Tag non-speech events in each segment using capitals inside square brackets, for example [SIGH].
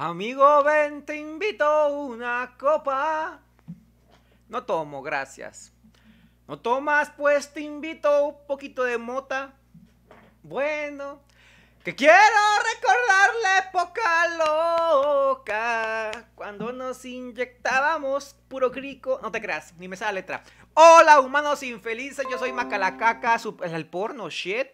Amigo, ven, te invito una copa. No tomo, gracias. No tomas, pues te invito un poquito de mota. Bueno, que quiero recordarle la época loca cuando nos inyectábamos puro crico. No te creas, ni me sale letra. Hola, humanos infelices, yo soy Macalacaca, el porno, shit.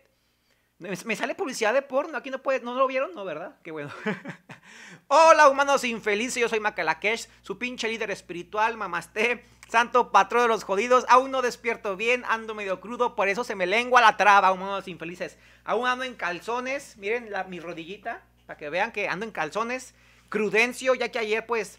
Me sale publicidad de porno, aquí no puede, ¿no lo vieron? No, ¿verdad? Qué bueno. [LAUGHS] Hola, humanos infelices, yo soy Macalakesh, su pinche líder espiritual, mamasté, santo patrón de los jodidos. Aún no despierto bien, ando medio crudo, por eso se me lengua la traba, humanos infelices. Aún ando en calzones, miren la, mi rodillita, para que vean que ando en calzones. Crudencio, ya que ayer, pues,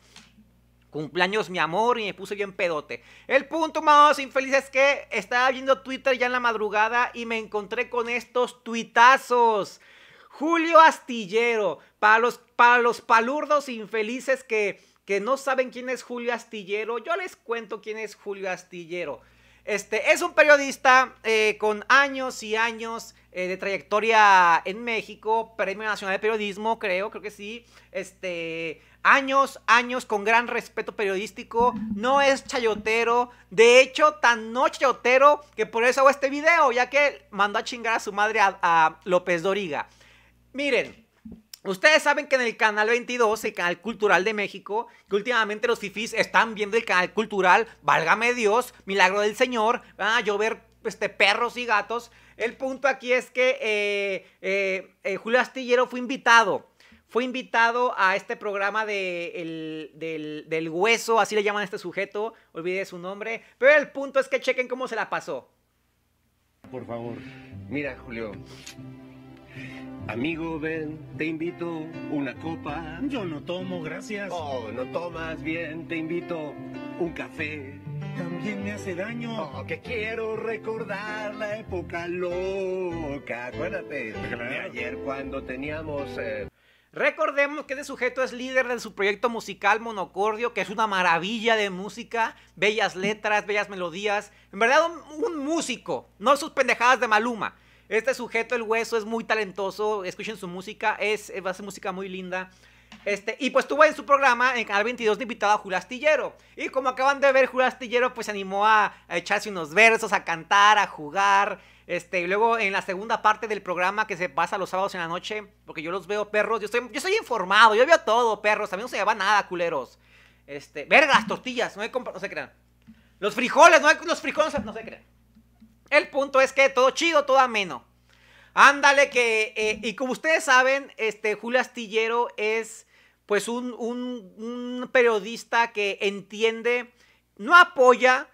Cumpleaños, mi amor, y me puse bien pedote. El punto más infeliz es que estaba viendo Twitter ya en la madrugada y me encontré con estos tuitazos. Julio Astillero, para los, para los palurdos infelices que, que no saben quién es Julio Astillero, yo les cuento quién es Julio Astillero. Este, es un periodista eh, con años y años eh, de trayectoria en México, Premio Nacional de Periodismo, creo, creo que sí. Este, años, años con gran respeto periodístico, no es chayotero, de hecho tan no chayotero que por eso hago este video, ya que mandó a chingar a su madre a, López Doriga. Miren, Ustedes saben que en el Canal 22, el Canal Cultural de México, que últimamente los fifís están viendo el Canal Cultural, válgame Dios, milagro del Señor, van a llover este, perros y gatos. El punto aquí es que eh, eh, eh, Julio Astillero fue invitado fue invitado a este programa de el, del, hueso, así le llaman a este sujeto, olvidé su nombre, pero el punto es que chequen cómo se la pasó. Por favor, mira Julio, amigo ven, te invito una copa. Yo no tomo, gracias. Oh, no tomas bien, te invito un café. También me hace daño. Oh, que quiero recordar la época loca. Acuérdate ayer cuando teníamos... Eh, Recordemos que este sujeto es líder de su proyecto musical Monocordio, que es una maravilla de música, bellas letras, bellas melodías. En verdad, un, músico, no sus pendejadas de Maluma. Este sujeto, el hueso, es muy talentoso. Escuchen su música, es, eh, a ser música muy linda. Este, y pues tuvo en su programa, en Canal 22, de invitado a Julastillero. Y como acaban de ver, Julastillero pues se animó a, echarse unos versos, a cantar, a jugar. Este, y luego en la segunda parte del programa que se pasa los sábados en la noche, porque yo los veo perros, yo estoy, yo soy informado, yo veo todo, perros, a mí no se lleva nada, culeros. Este, vergas, tortillas, no hay no se crean. Los frijoles, no hay los frijoles, no se crean. El punto es que todo chido, todo ameno. Ándale que, eh, y como ustedes saben, este, Julio Astillero es pues un, un, un periodista que entiende, no apoya,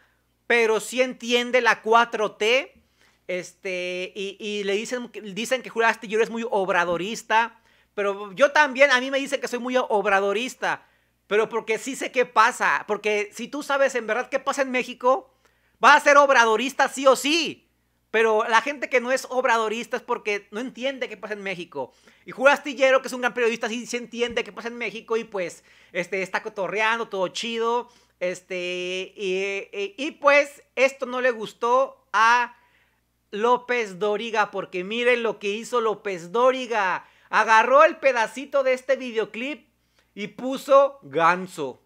pero sí entiende la 4T este, y, le dicen, dicen que Julio Astillero es muy obradorista. Pero yo también, a mí me dicen que soy muy obradorista. Pero porque sí sé qué pasa. Porque si tú sabes en verdad qué pasa en México, vas a ser obradorista sí o sí. Pero la gente que no es obradorista es porque no entiende qué pasa en México. Y Julio Astillero, que es un gran periodista, sí, se entiende qué pasa en México y pues este, está cotorreando, todo chido. Este, y pues esto no le gustó a López Dóriga, porque miren lo que hizo López Dóriga. Agarró el pedacito de este videoclip y puso ganso.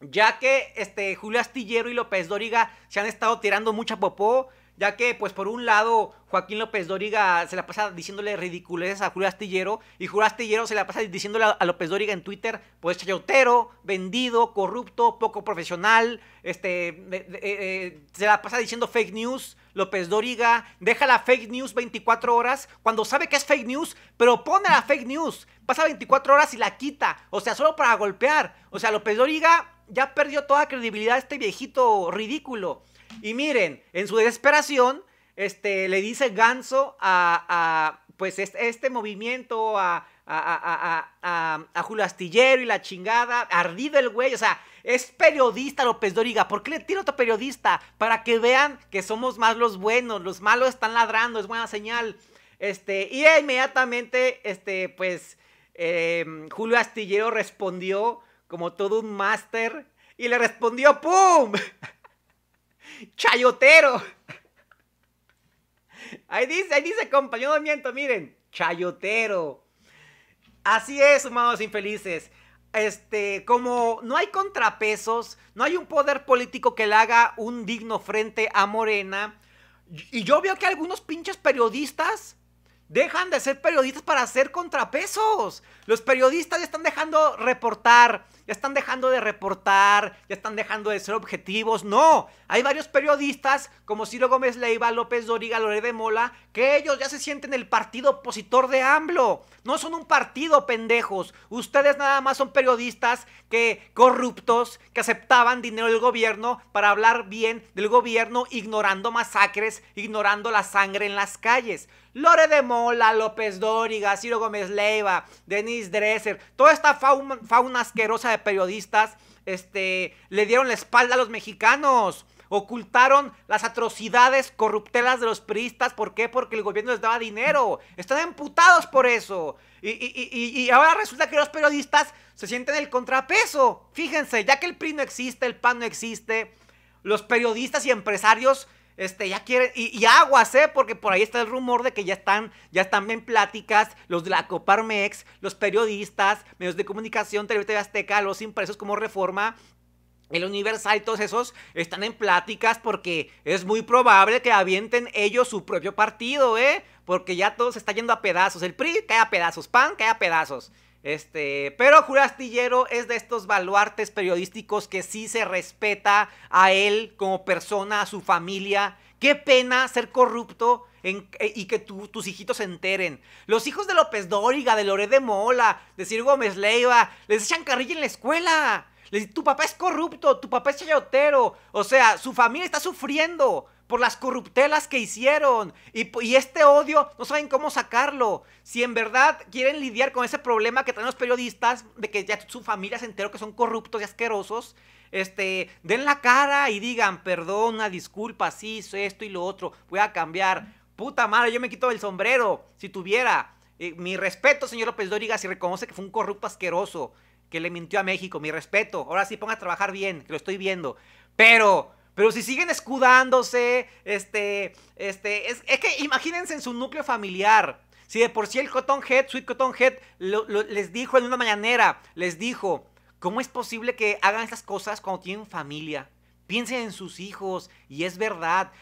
Ya que este Julio Astillero y López Dóriga se han estado tirando mucha popó, ya que pues por un lado Joaquín López Dóriga se la pasa diciéndole ridiculeces a Julio Astillero y Julio Astillero se la pasa diciéndole a, López Doriga en Twitter pues chayotero, vendido, corrupto, poco profesional, este eh, eh, se la pasa diciendo fake news. López Doriga. deja la fake news 24 horas cuando sabe que es fake news, pero pone la fake news, pasa 24 horas y la quita, o sea, solo para golpear. O sea, López Dóriga ya perdió toda credibilidad este viejito ridículo. Y miren, en su desesperación, este, le dice Ganso a, pues este, este movimiento, a, Julio Astillero y la chingada, ardido el güey, o sea, es periodista López Doriga, ¿por qué le tira otro periodista? Para que vean que somos más los buenos, los malos están ladrando, es buena señal. Este, y inmediatamente, este, pues, eh, Julio Astillero respondió como todo un máster y le respondió ¡Pum! chayotero. Ahí dice, ahí dice, compañero, miento, miren, chayotero. Así es, humanos infelices. Este, como no hay contrapesos, no hay un poder político que le haga un digno frente a Morena. Y yo veo que algunos pinches periodistas dejan de ser periodistas para hacer contrapesos. Los periodistas están dejando reportar ya están dejando de reportar, ya están dejando de ser objetivos. No, hay varios periodistas como Ciro Gómez Leiva, López Doriga, Lore de Mola, que ellos ya se sienten el partido opositor de AMLO. No son un partido, pendejos. Ustedes nada más son periodistas que corruptos, que aceptaban dinero del gobierno para hablar bien del gobierno, ignorando masacres, ignorando la sangre en las calles. Lore de Mola, López Dóriga, Ciro Gómez Leiva, Denis Dresser, toda esta fauna, fauna asquerosa de periodistas este, le dieron la espalda a los mexicanos. Ocultaron las atrocidades corruptelas de los priistas. ¿Por qué? Porque el gobierno les daba dinero. Están amputados por eso. Y, y, ahora resulta que los periodistas se sienten el contrapeso. Fíjense, ya que el PRI no existe, el PAN no existe, los periodistas y empresarios este, ya quieren, y, aguas, ¿eh? Porque por ahí está el rumor de que ya están, ya están en pláticas los de la Coparmex, los periodistas, medios de comunicación, TV Azteca, los impresos como reforma, el Universal y todos esos están en pláticas porque es muy probable que avienten ellos su propio partido, ¿eh? Porque ya todo se está yendo a pedazos. El PRI cae a pedazos, PAN cae a pedazos. Este, pero Jurastillero es de estos baluartes periodísticos que sí se respeta a él como persona, a su familia. Qué pena ser corrupto eh, y que tus hijitos se enteren. Los hijos de López Dóriga, de Loré de Mola, de Ciro Gómez Leiva, les echan carrilla en la escuela. tu papá es corrupto, tu papá es chayotero. O sea, su familia está sufriendo por las corruptelas que hicieron. Y, este odio no saben cómo sacarlo. Si en verdad quieren lidiar con ese problema que traen los periodistas, de que ya su familia se enteró que son corruptos y asquerosos, este, den la cara y digan, perdona, disculpa, sí, esto y lo otro, voy a cambiar. Puta madre, yo me quito el sombrero, si tuviera. Eh, mi respeto, señor López Dóriga, si reconoce que fue un corrupto asqueroso, que le mintió a México, mi respeto. Ahora sí, ponga a trabajar bien, que lo estoy viendo. Pero pero si siguen escudándose, este, este, es, que imagínense en su núcleo familiar. Si de por sí el head Sweet cotton head les dijo en una mañanera, les dijo, ¿cómo es posible que hagan estas cosas cuando tienen familia? Piensen en sus hijos, y es verdad.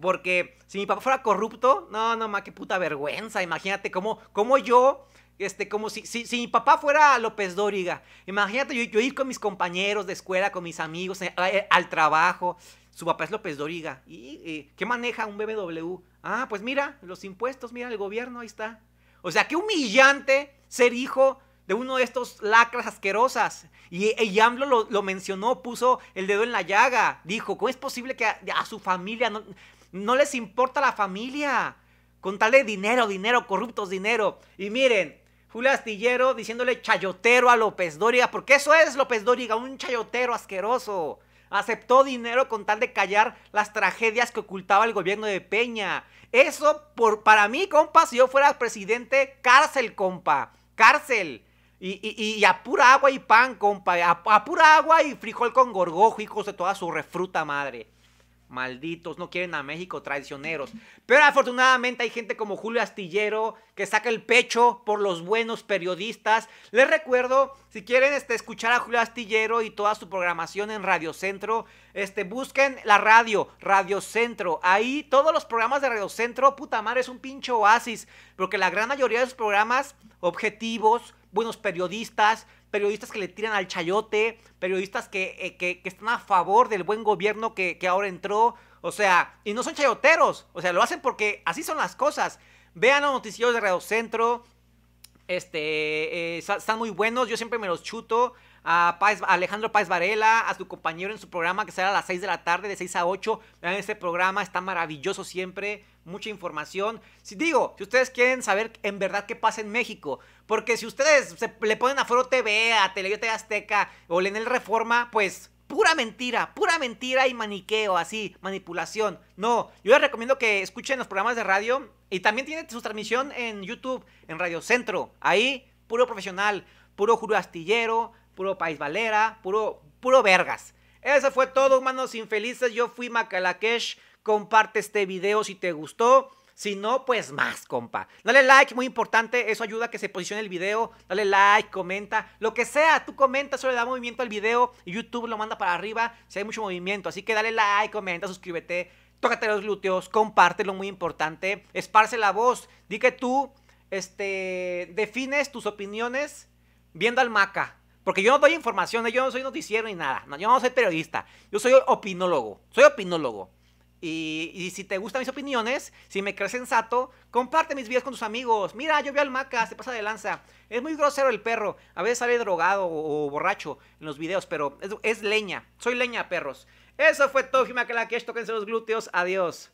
Porque si mi papá fuera corrupto, no, no, ma, qué puta vergüenza. Imagínate cómo, cómo yo este, como si, si, mi papá fuera López Dóriga. Imagínate yo, yo, ir con mis compañeros de escuela, con mis amigos, eh, eh, al trabajo. Su papá es López Dóriga. ¿Y qué maneja un BMW? Ah, pues mira, los impuestos, mira, el gobierno, ahí está. O sea, qué humillante ser hijo de uno de estos lacras asquerosas. Y, y lo, mencionó, puso el dedo en la llaga. Dijo, ¿cómo es posible que a, su familia no, no les importa la familia? Con tal de dinero, dinero, corruptos, dinero. Y miren, Julio Astillero diciéndole chayotero a López Dóriga, porque eso es López Dóriga, un chayotero asqueroso. Aceptó dinero con tal de callar las tragedias que ocultaba el gobierno de Peña. Eso, por, para mí, compa, si yo fuera presidente, cárcel, compa, cárcel. Y, y, y, a pura agua y pan, compa. A, pura agua y frijol con gorgojo, hijos de toda su refruta madre. Malditos, no quieren a México, traicioneros. Pero afortunadamente hay gente como Julio Astillero que saca el pecho por los buenos periodistas. Les recuerdo, si quieren este, escuchar a Julio Astillero y toda su programación en Radio Centro, este, busquen la radio, Radio Centro. Ahí todos los programas de Radio Centro, puta madre, es un pinche oasis. Porque la gran mayoría de los programas, objetivos, buenos periodistas, periodistas que le tiran al chayote, periodistas que, eh, están a favor del buen gobierno que, ahora entró. O sea, y no son chayoteros. O sea, lo hacen porque así son las cosas. Vean los noticieros de Radio Centro. Este, eh, están muy buenos. Yo siempre me los chuto a, Alejandro Páez Varela, a su compañero en su programa que será a las 6 de la tarde, de 6 a 8. Vean este programa, está maravilloso siempre, mucha información. Si digo, si ustedes quieren saber en verdad qué pasa en México, porque si ustedes se, le ponen a Foro TV, a Televisión Azteca o leen el Reforma, pues pura mentira, pura mentira y maniqueo, así, manipulación. No, yo les recomiendo que escuchen los programas de radio y también tiene su transmisión en YouTube, en Radio Centro. Ahí, puro profesional, puro astillero puro país valera, puro, puro vergas. Eso fue todo, humanos infelices. Yo fui Macalakesh. Comparte este video si te gustó. Si no, pues más, compa. Dale like, muy importante. Eso ayuda a que se posicione el video. Dale like, comenta. Lo que sea, tú comenta, eso le da movimiento al video. Y YouTube lo manda para arriba si hay mucho movimiento. Así que dale like, comenta, suscríbete. Tócate los glúteos, compártelo, muy importante. Esparce la voz. Di que tú este, defines tus opiniones viendo al maca. Porque yo no doy información, ¿eh? yo no soy noticiero ni nada. yo no soy periodista. Yo soy opinólogo. Soy opinólogo. Y, si te gustan mis opiniones, si me crees sensato, comparte mis videos con tus amigos. Mira, yo veo al Maca, se pasa de lanza. Es muy grosero el perro. A veces sale drogado o, borracho en los videos, pero es, leña. Soy leña, perros. Eso fue todo, Jimacala, que los glúteos. Adiós.